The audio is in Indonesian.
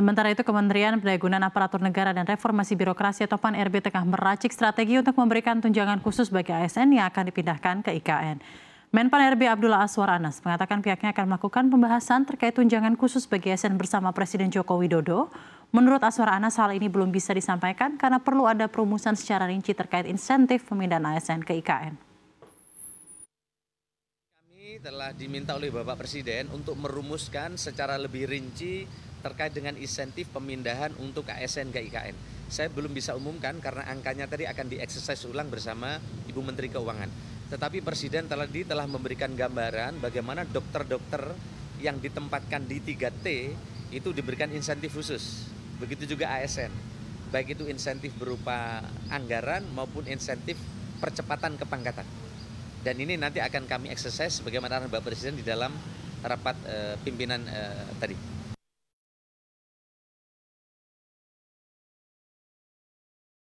Sementara itu, Kementerian Perdagangan Aparatur Negara dan Reformasi Birokrasi atau PAN RB tengah meracik strategi untuk memberikan tunjangan khusus bagi ASN yang akan dipindahkan ke IKN. Menpan RB Abdullah Aswar Anas mengatakan pihaknya akan melakukan pembahasan terkait tunjangan khusus bagi ASN bersama Presiden Joko Widodo. Menurut Aswar Anas, hal ini belum bisa disampaikan karena perlu ada perumusan secara rinci terkait insentif pemindahan ASN ke IKN telah diminta oleh Bapak Presiden untuk merumuskan secara lebih rinci terkait dengan insentif pemindahan untuk ASN ke IKN. Saya belum bisa umumkan karena angkanya tadi akan dieksersis ulang bersama Ibu Menteri Keuangan. Tetapi Presiden tadi telah memberikan gambaran bagaimana dokter-dokter yang ditempatkan di 3T itu diberikan insentif khusus. Begitu juga ASN. Baik itu insentif berupa anggaran maupun insentif percepatan kepangkatan. Dan ini nanti akan kami eksersis bagaimana Bapak Presiden di dalam rapat e, pimpinan e, tadi.